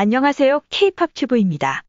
안녕하세요. K-팝 튜브입니다.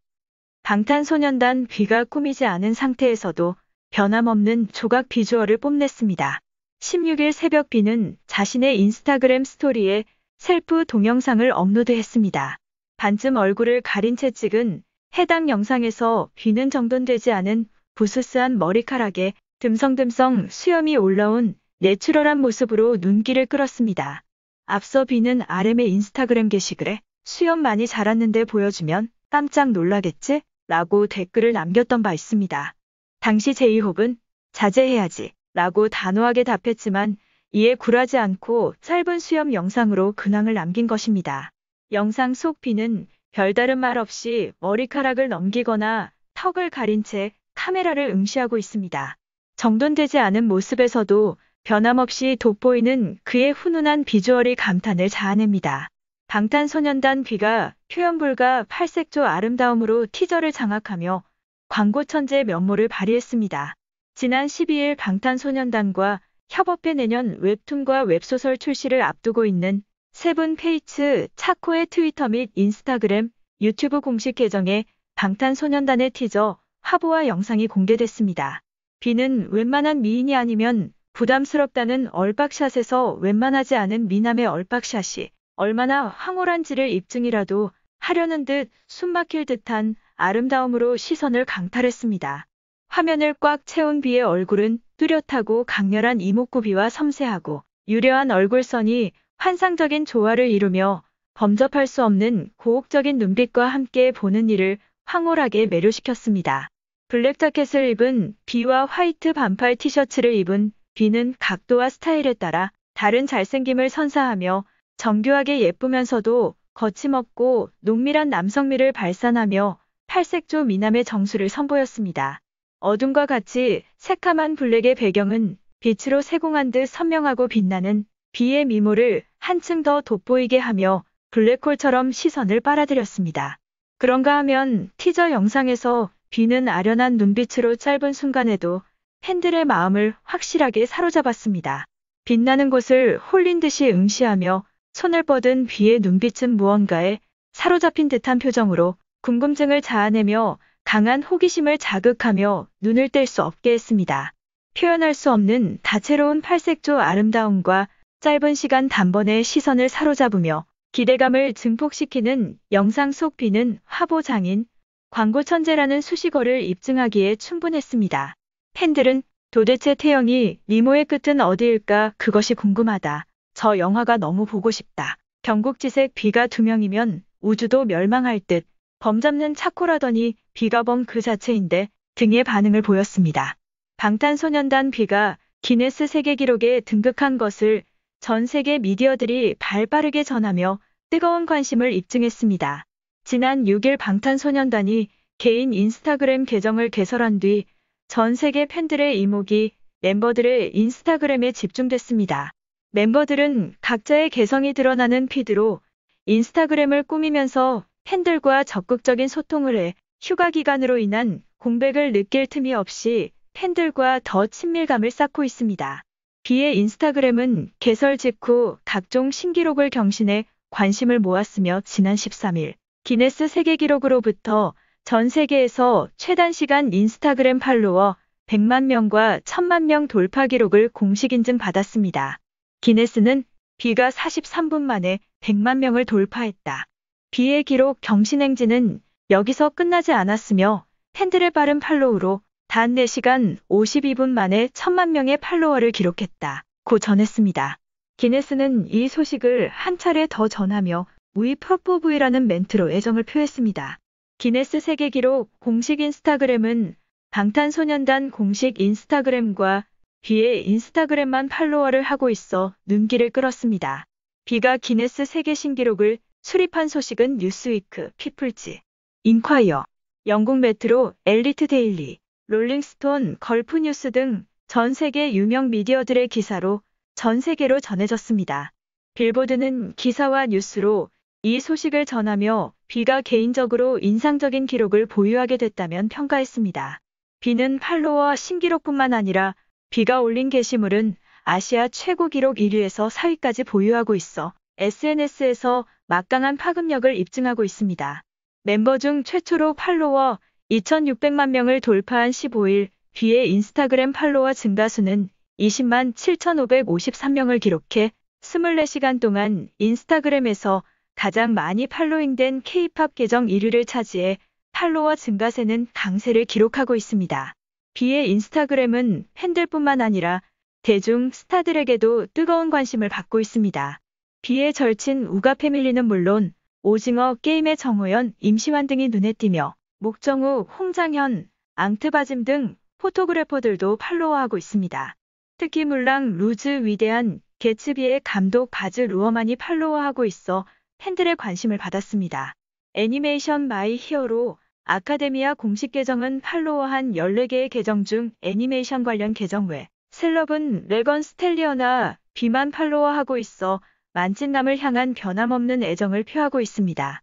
방탄소년단 귀가 꾸미지 않은 상태에서도 변함없는 조각 비주얼을 뽐냈습니다. 16일 새벽 비는 자신의 인스타그램 스토리에 셀프 동영상을 업로드했습니다. 반쯤 얼굴을 가린 채 찍은 해당 영상에서 귀는 정돈되지 않은 부스스한 머리카락에 듬성듬성 수염이 올라온 내추럴한 모습으로 눈길을 끌었습니다. 앞서 비는 RM의 인스타그램 게시글에 수염 많이 자랐는데 보여주면 깜짝 놀라겠지? 라고 댓글을 남겼던 바 있습니다. 당시 제이홉은 자제해야지 라고 단호하게 답했지만 이에 굴하지 않고 짧은 수염 영상으로 근황을 남긴 것입니다. 영상 속 비는 별다른 말 없이 머리카락을 넘기거나 턱을 가린 채 카메라를 응시하고 있습니다. 정돈되지 않은 모습에서도 변함없이 돋보이는 그의 훈훈한 비주얼이 감탄을 자아냅니다. 방탄소년단 귀가 표현불가 8색조 아름다움으로 티저를 장악하며 광고 천재 면모를 발휘했습니다. 지난 12일 방탄소년단과 협업해 내년 웹툰과 웹소설 출시를 앞두고 있는 세븐 페이츠 차코의 트위터 및 인스타그램, 유튜브 공식 계정에 방탄소년단의 티저, 화보와 영상이 공개됐습니다. 비는 웬만한 미인이 아니면 부담스럽다는 얼박샷에서 웬만하지 않은 미남의 얼박샷이 얼마나 황홀한지를 입증이라도 하려는 듯 숨막힐 듯한 아름다움으로 시선을 강탈했습니다. 화면을 꽉 채운 비의 얼굴은 뚜렷하고 강렬한 이목구비와 섬세하고 유려한 얼굴선이 환상적인 조화를 이루며 범접할 수 없는 고혹적인 눈빛과 함께 보는 이를 황홀하게 매료시켰습니다. 블랙 자켓을 입은 비와 화이트 반팔 티셔츠를 입은 비는 각도와 스타일에 따라 다른 잘생김을 선사하며 정교하게 예쁘면서도 거침없고 농밀한 남성미를 발산하며 팔색조 미남의 정수를 선보였습니다. 어둠과 같이 새카만 블랙의 배경은 빛으로 세공한 듯 선명하고 빛나는 비의 미모를 한층 더 돋보이게 하며 블랙홀처럼 시선을 빨아들였습니다. 그런가 하면 티저 영상에서 비는 아련한 눈빛으로 짧은 순간에도 팬들의 마음을 확실하게 사로잡았습니다. 빛나는 곳을 홀린 듯이 응시하며 손을 뻗은 뒤의 눈빛은 무언가에 사로잡힌 듯한 표정으로 궁금증을 자아내며 강한 호기심을 자극하며 눈을 뗄 수 없게 했습니다. 표현할 수 없는 다채로운 팔색조 아름다움과 짧은 시간 단번에 시선을 사로잡으며 기대감을 증폭시키는 영상 속 비는 화보 장인, 광고 천재라는 수식어를 입증하기에 충분했습니다. 팬들은 도대체 태영이 리모의 끝은 어디일까 그것이 궁금하다. 저 영화가 너무 보고 싶다. 경국지색 비가 두 명이면 우주도 멸망할 듯 범잡는 차코라더니 비가 범 그 자체인데 등의 반응을 보였습니다. 방탄소년단 비가 기네스 세계 기록에 등극한 것을 전 세계 미디어들이 발빠르게 전하며 뜨거운 관심을 입증했습니다. 지난 6일 방탄소년단이 개인 인스타그램 계정을 개설한 뒤 전 세계 팬들의 이목이 멤버들의 인스타그램에 집중됐습니다. 멤버들은 각자의 개성이 드러나는 피드로 인스타그램을 꾸미면서 팬들과 적극적인 소통을 해 휴가 기간으로 인한 공백을 느낄 틈이 없이 팬들과 더 친밀감을 쌓고 있습니다. 비의 인스타그램은 개설 직후 각종 신기록을 경신해 관심을 모았으며 지난 13일 기네스 세계 기록으로부터 전 세계에서 최단 시간 인스타그램 팔로워 100만 명과 1000만 명 돌파 기록을 공식 인증받았습니다. 기네스는 비가 43분 만에 100만 명을 돌파했다. 비의 기록 경신행진은 여기서 끝나지 않았으며 팬들의 빠른 팔로우로 단 4시간 52분 만에 1천만 명의 팔로워를 기록했다. 고 전했습니다. 기네스는 이 소식을 한 차례 더 전하며 We p u r p l e v 라는 멘트로 애정을 표했습니다. 기네스 세계 기록 공식 인스타그램은 방탄소년단 공식 인스타그램과 비의 인스타그램만 팔로워를 하고 있어 눈길을 끌었습니다. 비가 기네스 세계 신기록을 수립한 소식은 뉴스위크, 피플지, 인콰이어, 영국 메트로, 엘리트 데일리, 롤링스톤, 걸프뉴스 등 전 세계 유명 미디어들의 기사로 전 세계로 전해졌습니다. 빌보드는 기사와 뉴스로 이 소식을 전하며 비가 개인적으로 인상적인 기록을 보유하게 됐다면 평가했습니다. 비는 팔로워 신기록뿐만 아니라 비가 올린 게시물은 아시아 최고 기록 1위에서 4위까지 보유하고 있어 SNS에서 막강한 파급력을 입증하고 있습니다. 멤버 중 최초로 팔로워 2,600만 명을 돌파한 15일 뒤에 인스타그램 팔로워 증가수는 20만 7,553명을 기록해 24시간 동안 인스타그램에서 가장 많이 팔로잉된 K-팝 계정 1위를 차지해 팔로워 증가세는 강세를 기록하고 있습니다. 비의 인스타그램은 팬들뿐만 아니라 대중 스타들에게도 뜨거운 관심을 받고 있습니다. 비의 절친 우가 패밀리는 물론 오징어 게임의 정호연, 임시완 등이 눈에 띄며 목정우, 홍장현, 앙트바짐 등 포토그래퍼들도 팔로워하고 있습니다. 특히 물랑 루즈 위대한 개츠비의 감독 바즈 루어만이 팔로워하고 있어 팬들의 관심을 받았습니다. 애니메이션 마이 히어로 아카데미아 공식 계정은 팔로워한 14개의 계정 중 애니메이션 관련 계정 외 셀럽은 레건 스텔리어나 비만 팔로워하고 있어 만찢남을 향한 변함없는 애정을 표하고 있습니다.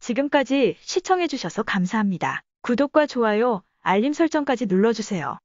지금까지 시청해주셔서 감사합니다. 구독과 좋아요, 알림 설정까지 눌러주세요.